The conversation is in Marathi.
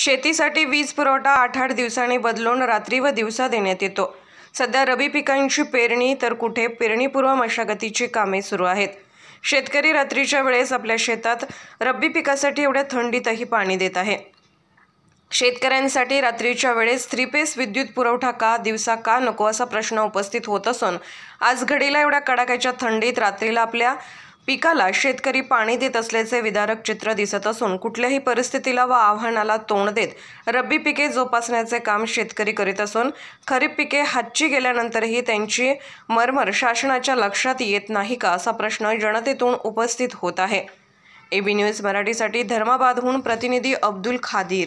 शेतीसाठी वीज पुरवठा आठ आठ दिवसांनी बदलून रात्री व दिवसा देण्यात येतो सध्या रबी पिकांची पेरणी तर कुठे पेरणीपूर्व मशागतीची कामे सुरू आहेत शेतकरी रात्रीच्या वेळेस आपल्या शेतात रब्बी पिकासाठी एवढ्या थंडीतही पाणी देत आहे शेतकऱ्यांसाठी रात्रीच्या वेळेस थ्रीपेस विद्युत पुरवठा का दिवसा का नको असा प्रश्न उपस्थित होत असून आज घडीला एवढ्या कडाक्याच्या थंडीत रात्रीला आपल्या पिकाला शेतकरी पाणी देत असल्याचे विदारक चित्र दिसत असून कुठल्याही परिस्थितीला व आव्हानाला तोंड देत रब्बी पिके जोपासण्याचे काम शेतकरी करीत असून खरीप पिके हातची गेल्यानंतरही त्यांची मरमर शासनाच्या लक्षात येत नाही का असा प्रश्न जनतेतून उपस्थित होत आहे एबी न्यूज मराठीसाठी धर्माबादहून प्रतिनिधी अब्दुल खादीर